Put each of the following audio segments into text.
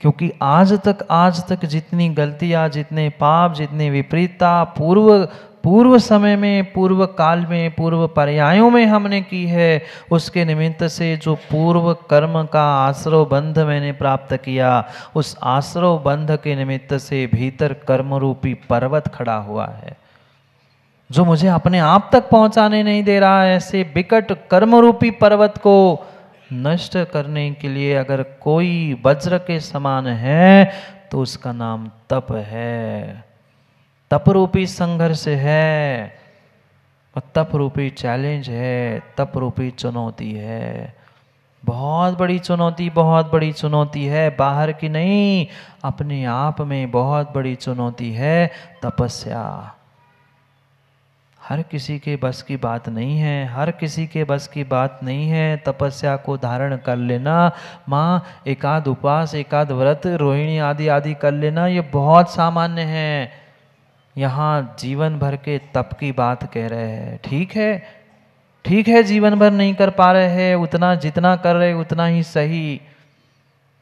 क्योंकि आज तक आज तक जितनी गलतियाँ जितने पाप जितनी विपरीतता पूर्व पूर्व समय में पूर्व काल में पूर्व पर्यायों में हमने की है उसके निमित्त से जो पूर्व कर्म का आश्रव बंध मैंने प्राप्त किया उस आश्रव बंध के निमित्त से भीतर कर्म रूपी पर्वत खड़ा हुआ है जो मुझे अपने आप तक पहुंचाने नहीं दे रहा है ऐसे विकट कर्म रूपी पर्वत को नष्ट करने के लिए अगर कोई वज्र के समान है तो उसका नाम तप है तप रूपी संघर्ष है और तप रूपी चैलेंज है तप रूपी चुनौती है बहुत बड़ी चुनौती बहुत बड़ी चुनौती है बाहर की नहीं अपने आप में बहुत बड़ी चुनौती है तपस्या हर किसी के बस की बात नहीं है हर किसी के बस की बात नहीं है तपस्या को धारण कर लेना माँ एकाध उपास एकाध व्रत रोहिणी आदि आदि कर लेना ये बहुत सामान्य है यहाँ जीवन भर के तप की बात कह रहे हैं ठीक है ठीक है जीवन भर नहीं कर पा रहे हैं उतना जितना कर रहे उतना ही सही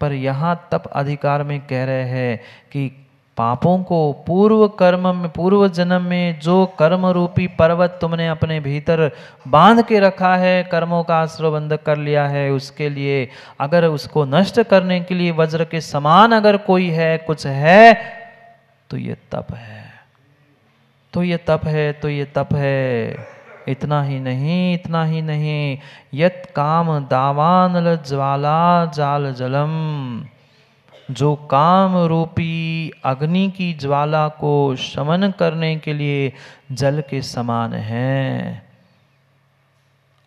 पर यहाँ तप अधिकार में कह रहे हैं कि पापों को पूर्व कर्म में पूर्व जन्म में जो कर्म रूपी पर्वत तुमने अपने भीतर बांध के रखा है कर्मों का बंद कर लिया है उसके लिए अगर उसको नष्ट करने के लिए वज्र के समान अगर कोई है कुछ है तो ये तप है तो ये तप है तो ये तप है इतना ही नहीं इतना ही नहीं यत काम दावान ज्वाला जाल जलम जो काम रूपी अग्नि की ज्वाला को शमन करने के लिए जल के समान है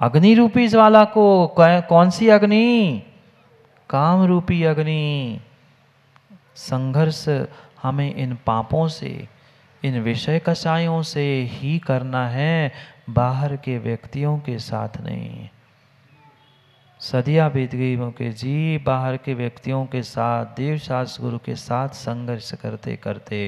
अग्नि रूपी ज्वाला को कौन सी अग्नि काम रूपी अग्नि संघर्ष हमें इन पापों से इन विषय कषायों से ही करना है बाहर के व्यक्तियों के साथ नहीं सदियां बीत गई मुके जी बाहर के व्यक्तियों के साथ देव शास्त्र गुरु के साथ संघर्ष करते करते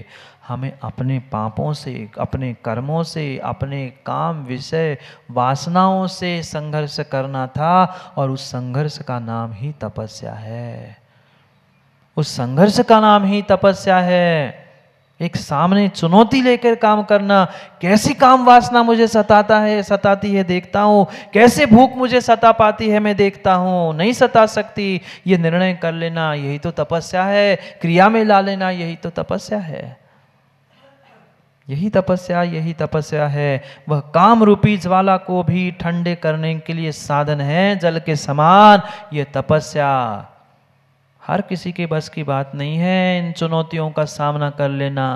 हमें अपने पापों से अपने कर्मों से अपने काम विषय वासनाओं से संघर्ष करना था और उस संघर्ष का नाम ही तपस्या है उस संघर्ष का नाम ही तपस्या है एक सामने चुनौती लेकर काम करना कैसी काम वासना मुझे सताता है सताती है देखता हूँ कैसे भूख मुझे सता पाती है मैं देखता हूँ नहीं सता सकती ये निर्णय कर लेना यही तो तपस्या है क्रिया में ला लेना यही तो तपस्या है यही तपस्या यही तपस्या है वह काम रूपी ज्वाला को भी ठंडे करने के लिए साधन है जल के समान ये तपस्या हर किसी के बस की बात नहीं है इन चुनौतियों का सामना कर लेना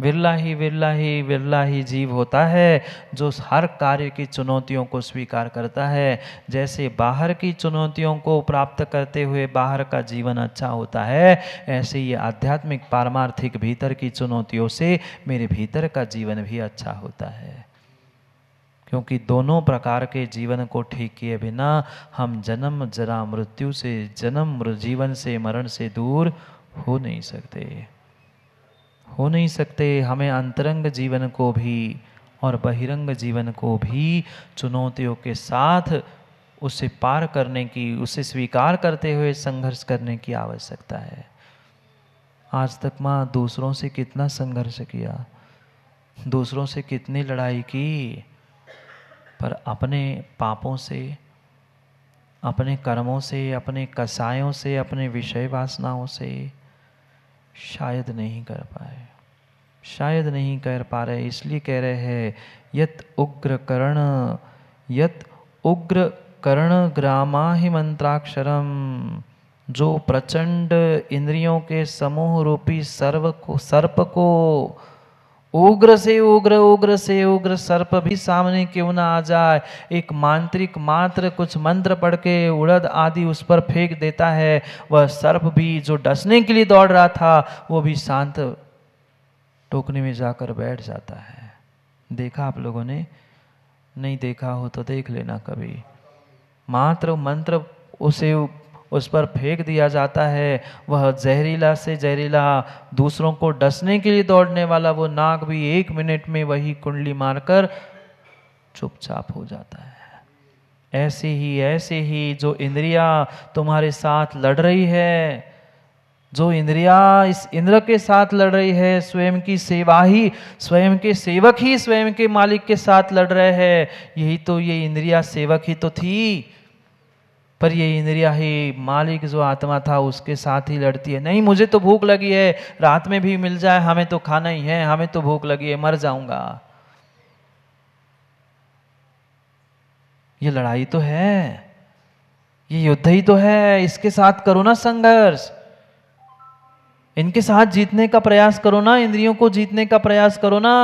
विरला ही विरला ही विरला ही जीव होता है जो हर कार्य की चुनौतियों को स्वीकार करता है जैसे बाहर की चुनौतियों को प्राप्त करते हुए बाहर का जीवन अच्छा होता है ऐसे ही आध्यात्मिक पारमार्थिक भीतर की चुनौतियों से मेरे भीतर का जीवन भी अच्छा होता है क्योंकि दोनों प्रकार के जीवन को ठीक किए बिना हम जन्म जरा मृत्यु से जन्म जीवन से मरण से दूर हो नहीं सकते हो नहीं सकते हमें अंतरंग जीवन को भी और बहिरंग जीवन को भी चुनौतियों के साथ उसे पार करने की उसे स्वीकार करते हुए संघर्ष करने की आवश्यकता है आज तक माँ दूसरों से कितना संघर्ष किया दूसरों से कितनी लड़ाई की पर अपने पापों से अपने कर्मों से अपने कसायों से अपने विषय वासनाओं से शायद नहीं कर पाए शायद नहीं कर पा रहे इसलिए कह रहे हैं यत उग्र करण यत उग्र कर्ण ग्रामा ही मंत्राक्षरम जो प्रचंड इंद्रियों के समूह रूपी सर्व को सर्प को उग्र से उग्र उग्र से उग्र सर्प भी सामने क्यों ना आ जाए एक मांत्रिक मात्र कुछ मंत्र पढ़ के उड़द आदि उस पर फेंक देता है वह सर्प भी जो डसने के लिए दौड़ रहा था वो भी शांत टोकने में जाकर बैठ जाता है देखा आप लोगों ने नहीं देखा हो तो देख लेना कभी मात्र मंत्र उसे उस पर फेंक दिया जाता है वह जहरीला से जहरीला दूसरों को डसने के लिए दौड़ने वाला वो नाग भी एक मिनट में वही कुंडली मारकर चुपचाप हो जाता है ऐसे ही ऐसे ही जो इंद्रिया तुम्हारे साथ लड़ रही है जो इंद्रिया इस इंद्र के साथ लड़ रही है स्वयं की सेवा ही स्वयं के सेवक ही स्वयं के मालिक के साथ लड़ रहे हैं यही तो ये इंद्रिया सेवक ही तो थी पर ये इंद्रिया ही मालिक जो आत्मा था उसके साथ ही लड़ती है नहीं मुझे तो भूख लगी है रात में भी मिल जाए हमें तो खाना ही है हमें तो भूख लगी है मर जाऊंगा ये लड़ाई तो है ये युद्ध ही तो है इसके साथ करो ना संघर्ष इनके साथ जीतने का प्रयास करो ना इंद्रियों को जीतने का प्रयास करो ना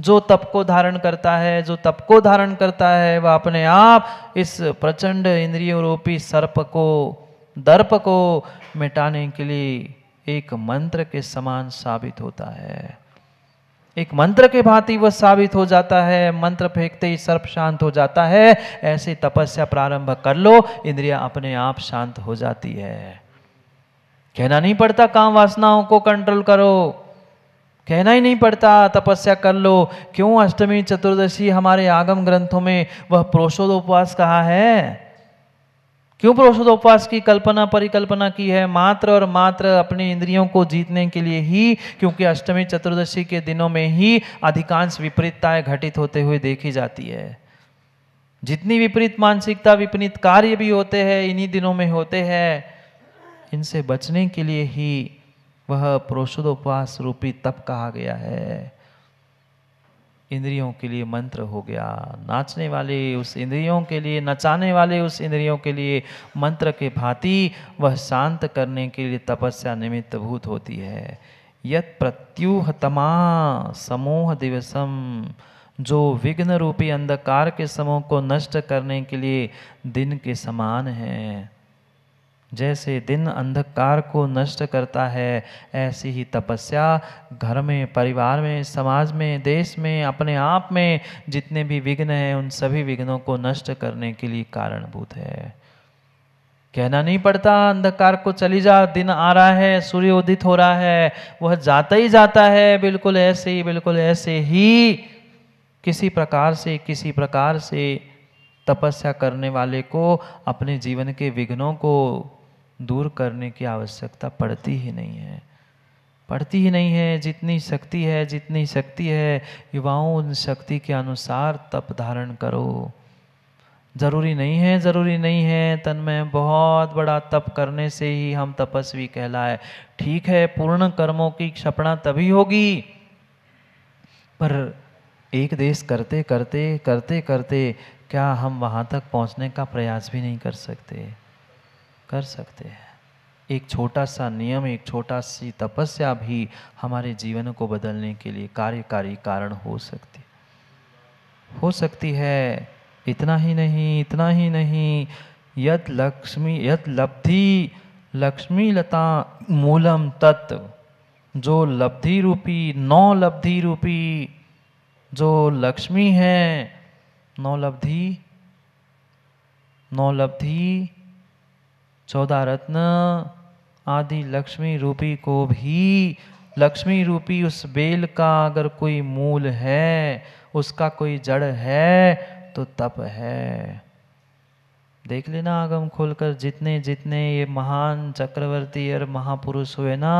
जो तप को धारण करता है जो तप को धारण करता है वह अपने आप इस प्रचंड इंद्रियों रूपी सर्प को दर्प को मिटाने के लिए एक मंत्र के समान साबित होता है एक मंत्र के भांति वह साबित हो जाता है मंत्र फेंकते ही सर्प शांत हो जाता है ऐसी तपस्या प्रारंभ कर लो इंद्रिया अपने आप शांत हो जाती है कहना नहीं पड़ता काम वासनाओं को कंट्रोल करो कहना ही नहीं पड़ता तपस्या कर लो क्यों अष्टमी चतुर्दशी हमारे आगम ग्रंथों में वह उपवास कहा है क्यों उपवास की कल्पना परिकल्पना की है मात्र और मात्र अपने इंद्रियों को जीतने के लिए ही क्योंकि अष्टमी चतुर्दशी के दिनों में ही अधिकांश विपरीतताएं घटित होते हुए देखी जाती है जितनी विपरीत मानसिकता विपरीत कार्य भी होते हैं इन्हीं दिनों में होते हैं इनसे बचने के लिए ही वह पुरुषोदोपास रूपी तप कहा गया है इंद्रियों के लिए मंत्र हो गया नाचने वाले उस इंद्रियों के लिए नचाने वाले उस इंद्रियों के लिए मंत्र के भांति वह शांत करने के लिए तपस्या निमित्त भूत होती है यत प्रत्यूह तमा समूह दिवसम जो विघ्न रूपी अंधकार के समूह को नष्ट करने के लिए दिन के समान है जैसे दिन अंधकार को नष्ट करता है ऐसी ही तपस्या घर में परिवार में समाज में देश में अपने आप में जितने भी विघ्न हैं उन सभी विघ्नों को नष्ट करने के लिए कारणभूत है कहना नहीं पड़ता अंधकार को चली जा दिन आ रहा है सूर्य उदित हो रहा है वह जाता ही जाता है बिल्कुल ऐसे ही बिल्कुल ऐसे ही किसी प्रकार से किसी प्रकार से तपस्या करने वाले को अपने जीवन के विघ्नों को दूर करने की आवश्यकता पड़ती ही नहीं है पड़ती ही नहीं है जितनी शक्ति है जितनी शक्ति है युवाओं उन शक्ति के अनुसार तप धारण करो ज़रूरी नहीं है ज़रूरी नहीं है तन में बहुत बड़ा तप करने से ही हम तपस्वी कहलाए ठीक है पूर्ण कर्मों की क्षपणा तभी होगी पर एक देश करते करते करते करते क्या हम वहाँ तक पहुँचने का प्रयास भी नहीं कर सकते कर सकते हैं एक छोटा सा नियम एक छोटा सी तपस्या भी हमारे जीवन को बदलने के लिए कार्यकारी कारण हो सकती हो सकती है इतना ही नहीं इतना ही नहीं यत लक्ष्मी यत लब्धि लक्ष्मी लता मूलम तत्व जो लब्धि रूपी नौ लब्धि रूपी जो लक्ष्मी है नौ लब्धि नौ लब्धि चौदह रत्न आदि लक्ष्मी रूपी को भी लक्ष्मी रूपी उस बेल का अगर कोई मूल है उसका कोई जड़ है तो तप है देख लेना आगम खोलकर जितने जितने ये महान चक्रवर्ती और महापुरुष हुए ना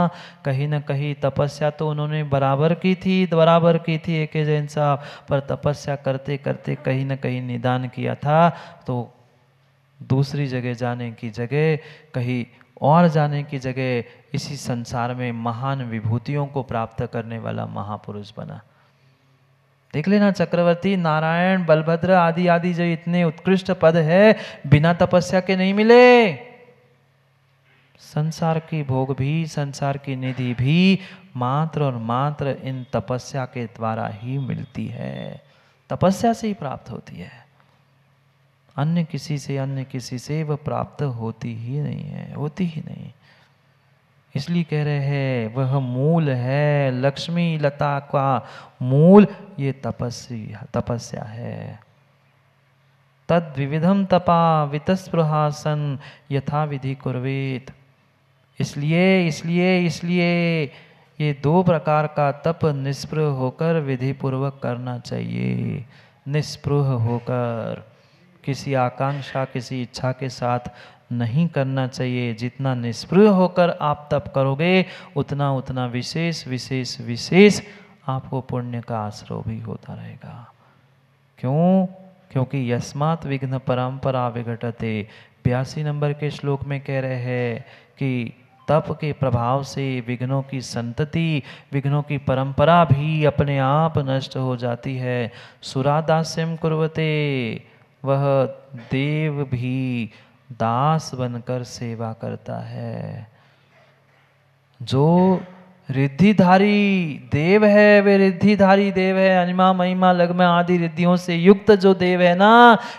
कहीं ना कहीं तपस्या तो उन्होंने बराबर की थी बराबर की थी एक जैन साहब पर तपस्या करते करते कहीं ना कहीं निदान किया था तो दूसरी जगह जाने की जगह कहीं और जाने की जगह इसी संसार में महान विभूतियों को प्राप्त करने वाला महापुरुष बना देख लेना चक्रवर्ती नारायण बलभद्र आदि आदि जो इतने उत्कृष्ट पद है बिना तपस्या के नहीं मिले संसार की भोग भी संसार की निधि भी मात्र और मात्र इन तपस्या के द्वारा ही मिलती है तपस्या से ही प्राप्त होती है अन्य किसी से अन्य किसी से वह प्राप्त होती ही नहीं है होती ही नहीं इसलिए कह रहे हैं वह मूल है लक्ष्मी लता का मूल ये तपस्या तपस्या है तद विविधम तपा वितस्पृहासन यथा विधि कुर्वेत इसलिए इसलिए इसलिए ये दो प्रकार का तप निष्पृह होकर विधि पूर्वक करना चाहिए निष्पृह होकर किसी आकांक्षा किसी इच्छा के साथ नहीं करना चाहिए जितना निष्प्रिय होकर आप तप करोगे उतना उतना विशेष विशेष विशेष आपको पुण्य का आश्रय भी होता रहेगा क्यों क्योंकि यस्मात विघ्न परंपरा विघटते बयासी नंबर के श्लोक में कह रहे हैं कि तप के प्रभाव से विघ्नों की संतति विघ्नों की परंपरा भी अपने आप नष्ट हो जाती है सुरादास्यम कुर्वते वह देव भी दास बनकर सेवा करता है जो रिद्धिधारी देव है वे रिद्धिधारी देव है अनिमा महिमा लगमा आदि रिद्धियों से युक्त जो देव है ना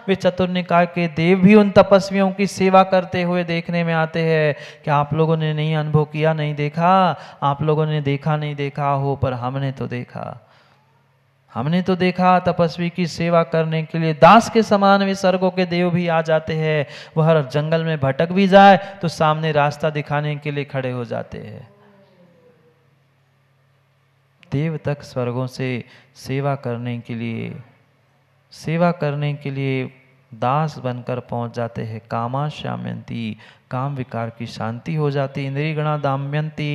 वे चतुर्निकाय के देव भी उन तपस्वियों की सेवा करते हुए देखने में आते हैं क्या आप लोगों ने नहीं अनुभव किया नहीं देखा आप लोगों ने देखा नहीं देखा हो पर हमने तो देखा हमने तो देखा तपस्वी की सेवा करने के लिए दास के समान वे स्वर्गों के देव भी आ जाते हैं वह जंगल में भटक भी जाए तो सामने रास्ता दिखाने के लिए खड़े हो जाते हैं देव तक स्वर्गों से सेवा करने के लिए सेवा करने के लिए दास बनकर पहुंच जाते हैं कामा श्यामयंती काम विकार की शांति हो जाती इंद्रिय गणा दाम्यंती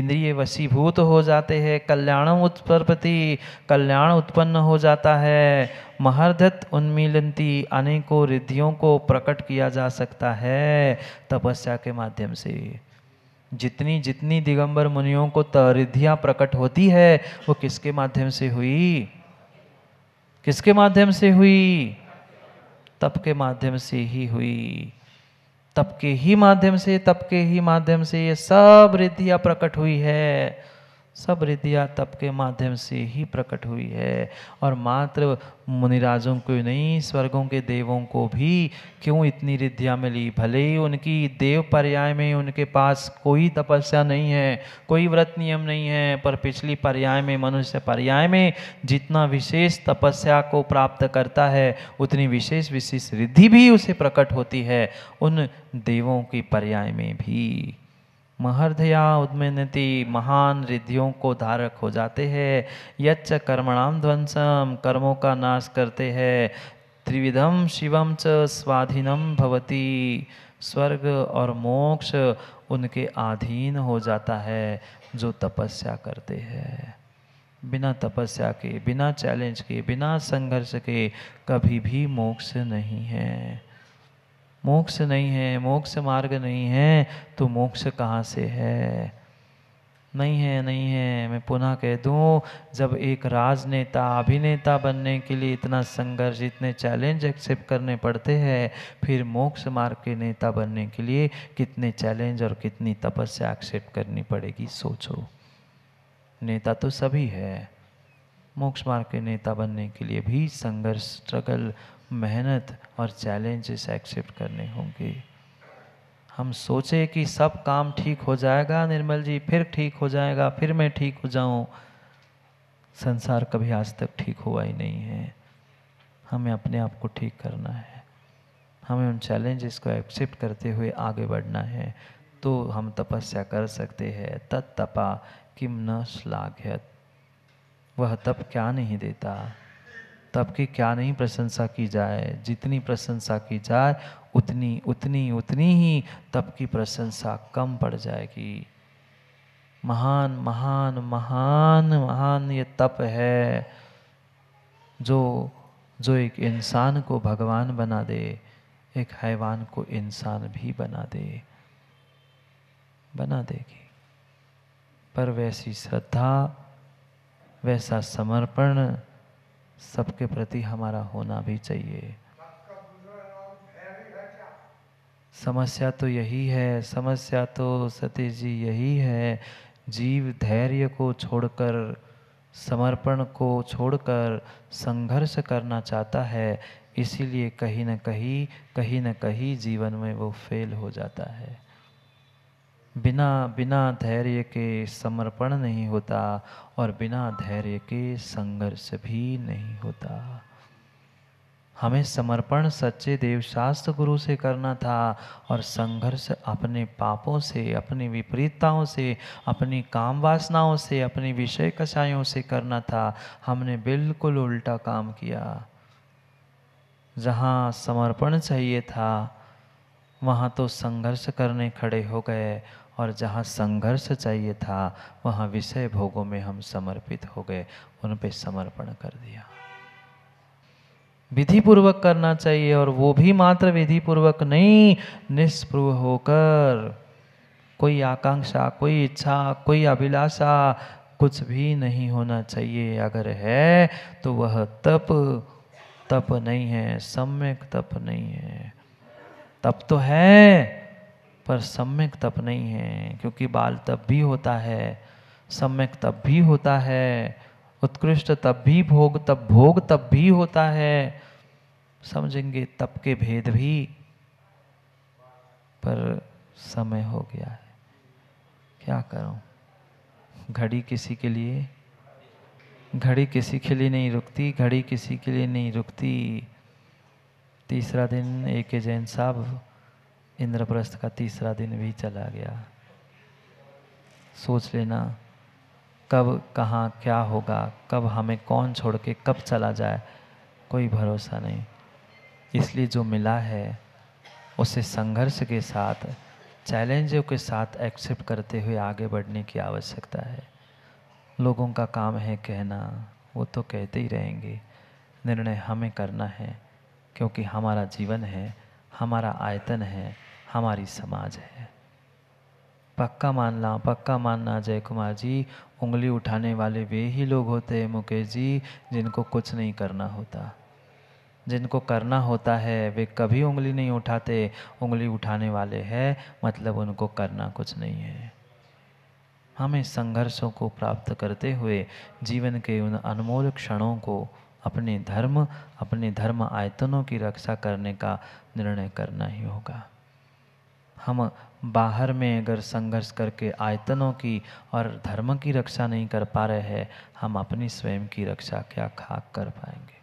इंद्रिय वशीभूत हो जाते हैं कल्याणम उत्परपति कल्याण उत्पन्न हो जाता है महर्धत उन्मीलंती अनेकों रिद्धियों को प्रकट किया जा सकता है तपस्या के माध्यम से जितनी जितनी दिगंबर मुनियों को तरिद्धियाँ प्रकट होती है वो किसके माध्यम से हुई किसके माध्यम से हुई तप के माध्यम से ही हुई तप के ही माध्यम से तप के ही माध्यम से ये सब रिद्धियाँ प्रकट हुई है सब रिद्धिया तप के माध्यम से ही प्रकट हुई है और मात्र मुनिराजों को नहीं स्वर्गों के देवों को भी क्यों इतनी रिद्धियाँ मिली भले ही उनकी देव पर्याय में उनके पास कोई तपस्या नहीं है कोई व्रत नियम नहीं है पर पिछली पर्याय में मनुष्य पर्याय में जितना विशेष तपस्या को प्राप्त करता है उतनी विशेष विशेष रिद्धि भी उसे प्रकट होती है उन देवों की पर्याय में भी महर्धया उद्मिनति महान रिद्धियों को धारक हो जाते हैं यच्च कर्मणाम ध्वंसम कर्मों का नाश करते हैं त्रिविधम शिवम च स्वाधीनम भवती स्वर्ग और मोक्ष उनके अधीन हो जाता है जो तपस्या करते हैं बिना तपस्या के बिना चैलेंज के बिना संघर्ष के कभी भी मोक्ष नहीं है मोक्ष नहीं है मोक्ष मार्ग नहीं है तो मोक्ष कहाँ से है नहीं है नहीं है मैं पुनः कह दू जब एक राजनेता अभिनेता बनने के लिए इतना संघर्ष इतने चैलेंज एक्सेप्ट करने पड़ते हैं फिर मोक्ष मार्ग के नेता बनने के लिए कितने चैलेंज और कितनी तपस्या एक्सेप्ट करनी पड़ेगी सोचो नेता तो सभी है मोक्ष मार्ग के नेता बनने के लिए भी संघर्ष स्ट्रगल मेहनत और चैलेंजेस एक्सेप्ट करने होंगे हम सोचे कि सब काम ठीक हो जाएगा निर्मल जी फिर ठीक हो जाएगा फिर मैं ठीक हो जाऊं संसार कभी आज तक ठीक हुआ ही नहीं है हमें अपने आप को ठीक करना है हमें उन चैलेंजेस को एक्सेप्ट करते हुए आगे बढ़ना है तो हम तपस्या कर सकते हैं तत्पा किम न श्लाघ्यत वह तप क्या नहीं देता तब की क्या नहीं प्रशंसा की जाए जितनी प्रशंसा की जाए उतनी उतनी उतनी ही तब की प्रशंसा कम पड़ जाएगी महान महान महान महान ये तप है जो जो एक इंसान को भगवान बना दे एक हैवान को इंसान भी बना दे बना देगी पर वैसी श्रद्धा वैसा समर्पण सबके प्रति हमारा होना भी चाहिए समस्या तो यही है समस्या तो सतीश जी यही है जीव धैर्य को छोड़कर समर्पण को छोड़कर संघर्ष करना चाहता है इसीलिए कहीं न कहीं कहीं न कहीं जीवन में वो फेल हो जाता है बिना बिना धैर्य के समर्पण नहीं होता और बिना धैर्य के संघर्ष भी नहीं होता हमें समर्पण सच्चे देवशास्त्र गुरु से करना था और संघर्ष अपने पापों से अपनी विपरीतताओं से अपनी काम वासनाओं से अपनी विषय कषायों से करना था हमने बिल्कुल उल्टा काम किया जहाँ समर्पण चाहिए था वहाँ तो संघर्ष करने खड़े हो गए और जहाँ संघर्ष चाहिए था वहाँ विषय भोगों में हम समर्पित हो गए उन पर समर्पण कर दिया विधि पूर्वक करना चाहिए और वो भी मात्र विधि पूर्वक नहीं निष्प्रभ होकर कोई आकांक्षा कोई इच्छा कोई अभिलाषा कुछ भी नहीं होना चाहिए अगर है तो वह तप तप नहीं है सम्यक तप नहीं है तप तो है पर सम्यक तप नहीं है क्योंकि बाल तप भी होता है सम्यक तप भी होता है उत्कृष्ट तप भी भोग तप भोग तप भी होता है समझेंगे तप के भेद भी पर समय हो गया है क्या करूं घड़ी किसी के लिए घड़ी किसी के लिए नहीं रुकती घड़ी किसी के लिए नहीं रुकती तीसरा दिन ए के जैन साहब इंद्रप्रस्थ का तीसरा दिन भी चला गया सोच लेना कब कहाँ क्या होगा कब हमें कौन छोड़ के कब चला जाए कोई भरोसा नहीं इसलिए जो मिला है उसे संघर्ष के साथ चैलेंजों के साथ एक्सेप्ट करते हुए आगे बढ़ने की आवश्यकता है लोगों का काम है कहना वो तो कहते ही रहेंगे निर्णय हमें करना है क्योंकि हमारा जीवन है हमारा आयतन है हमारी समाज है पक्का मानना पक्का मानना जय कुमार जी उंगली उठाने वाले वे ही लोग होते हैं मुकेश जी जिनको कुछ नहीं करना होता जिनको करना होता है वे कभी उंगली नहीं उठाते उंगली उठाने वाले हैं मतलब उनको करना कुछ नहीं है हमें संघर्षों को प्राप्त करते हुए जीवन के उन अनमोल क्षणों को अपने धर्म अपने धर्म आयतनों की रक्षा करने का निर्णय करना ही होगा हम बाहर में अगर संघर्ष करके आयतनों की और धर्म की रक्षा नहीं कर पा रहे हैं हम अपनी स्वयं की रक्षा क्या खाक कर पाएंगे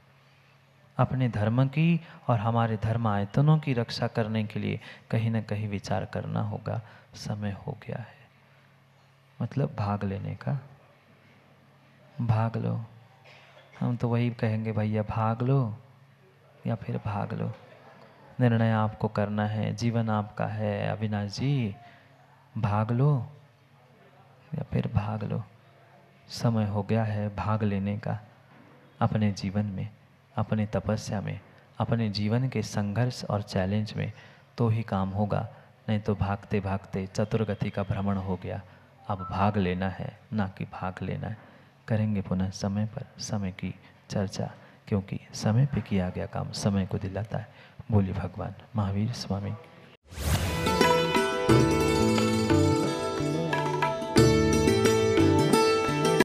अपने धर्म की और हमारे धर्म आयतनों की रक्षा करने के लिए कहीं ना कहीं विचार करना होगा समय हो गया है मतलब भाग लेने का भाग लो हम तो वही कहेंगे भैया भाग लो या फिर भाग लो निर्णय आपको करना है जीवन आपका है अविनाश जी भाग लो या फिर भाग लो समय हो गया है भाग लेने का अपने जीवन में अपने तपस्या में अपने जीवन के संघर्ष और चैलेंज में तो ही काम होगा नहीं तो भागते भागते चतुर्गति का भ्रमण हो गया अब भाग लेना है ना कि भाग लेना है करेंगे पुनः समय पर समय की चर्चा क्योंकि समय पे किया गया काम समय को दिलाता है बोली भगवान महावीर स्वामी